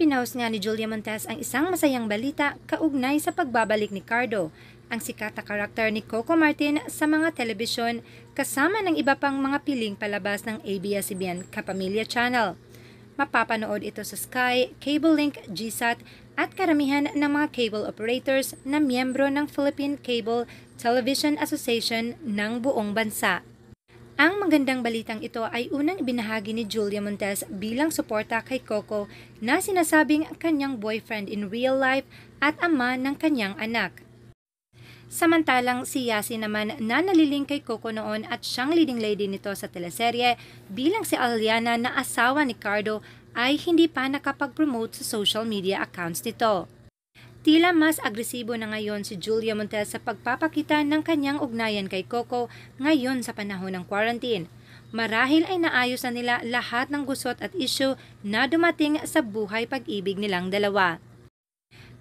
ipinost nga ni Julia Montes ang isang masayang balita kaugnay sa pagbabalik ni Cardo, ang sikat na karakter ni Coco Martin sa mga telebisyon kasama ng iba pang mga piling palabas ng ABS-CBN Kapamilya Channel. Mapapanood ito sa Sky, Cablelink, GSAT at karamihan ng mga cable operators na miyembro ng Philippine Cable Television Association ng buong bansa. Ang magandang balitang ito ay unang ibinahagi ni Julia Montes bilang suporta kay Coco na sinasabing kanyang boyfriend in real life at ama ng kanyang anak. Samantalang si Yasi naman na naliling kay Coco noon at siyang leading lady nito sa teleserye bilang si Aliana na asawa ni Cardo ay hindi pa nakapag-promote sa social media accounts nito. Tila mas agresibo na ngayon si Julia Montes sa pagpapakita ng kanyang ugnayan kay Coco ngayon sa panahon ng quarantine. Marahil ay naayos na nila lahat ng gusot at issue na dumating sa buhay pag-ibig nilang dalawa.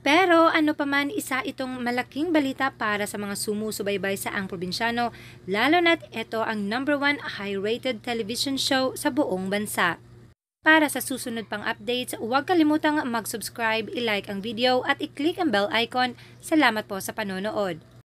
Pero ano pa man isa itong malaking balita para sa mga sumusubaybay sa Ang Probinsyano, lalo na't ito ang number one high-rated television show sa buong bansa. Para sa susunod pang updates, huwag kalimutang mag-subscribe, i-like ang video at i-click ang bell icon. Salamat po sa panonood.